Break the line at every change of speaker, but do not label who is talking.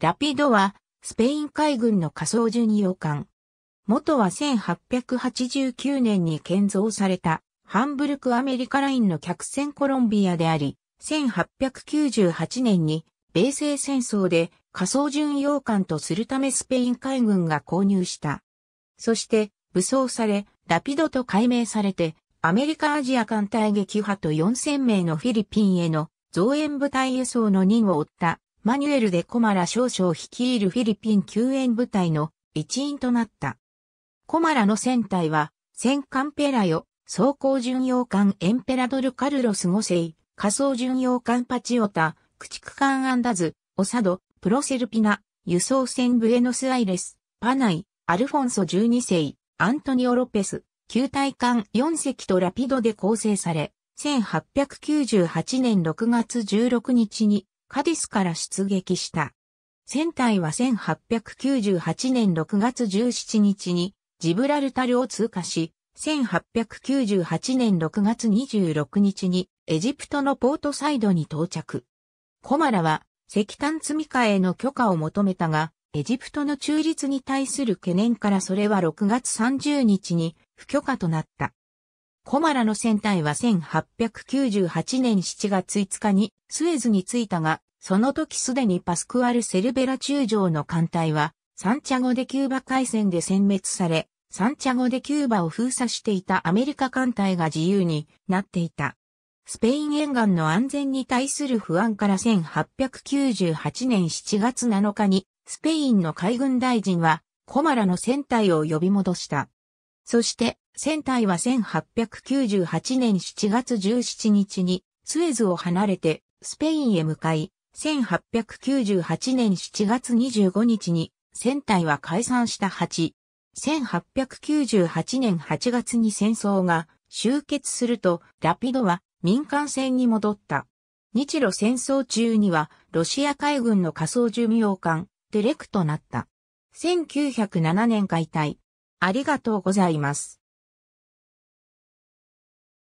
ラピドは、スペイン海軍の仮想巡洋艦。元は1889年に建造された、ハンブルクアメリカラインの客船コロンビアであり、1898年に、米西戦争で仮想巡洋艦とするためスペイン海軍が購入した。そして、武装され、ラピドと改名されて、アメリカアジア艦隊撃破と4000名のフィリピンへの増援部隊輸送の任を負ったマニュエル・デ・コマラ少将率いるフィリピン救援部隊の一員となった。コマラの船体は、戦艦ペラヨ、装甲巡洋艦エンペラドル・カルロス5世、仮想巡洋艦パチオタ、駆逐艦アンダズ、オサド、プロセルピナ、輸送船ブエノスアイレス、パナイ、アルフォンソ12世、アントニオ・ロペス、球体艦4隻とラピドで構成され、1898年6月16日にカディスから出撃した。船体は1898年6月17日にジブラルタルを通過し、1898年6月26日にエジプトのポートサイドに到着。コマラは石炭積み替えの許可を求めたが、エジプトの中立に対する懸念からそれは6月30日に不許可となった。コマラの船体は1898年7月5日にスエズに着いたが、その時すでにパスクアル・セルベラ中将の艦隊は、サンチャゴでキューバ海戦で殲滅され、サンチャゴでキューバを封鎖していたアメリカ艦隊が自由になっていた。スペイン沿岸の安全に対する不安から1898年7月7日に、スペインの海軍大臣は、コマラの船体を呼び戻した。そして、船体は1898年7月17日にスエズを離れてスペインへ向かい、1898年7月25日に船体は解散した8。1898年8月に戦争が終結すると、ラピドは民間船に戻った。日露戦争中にはロシア海軍の仮想寿命艦、テレクとなった。1907年解体。ありがとうございます。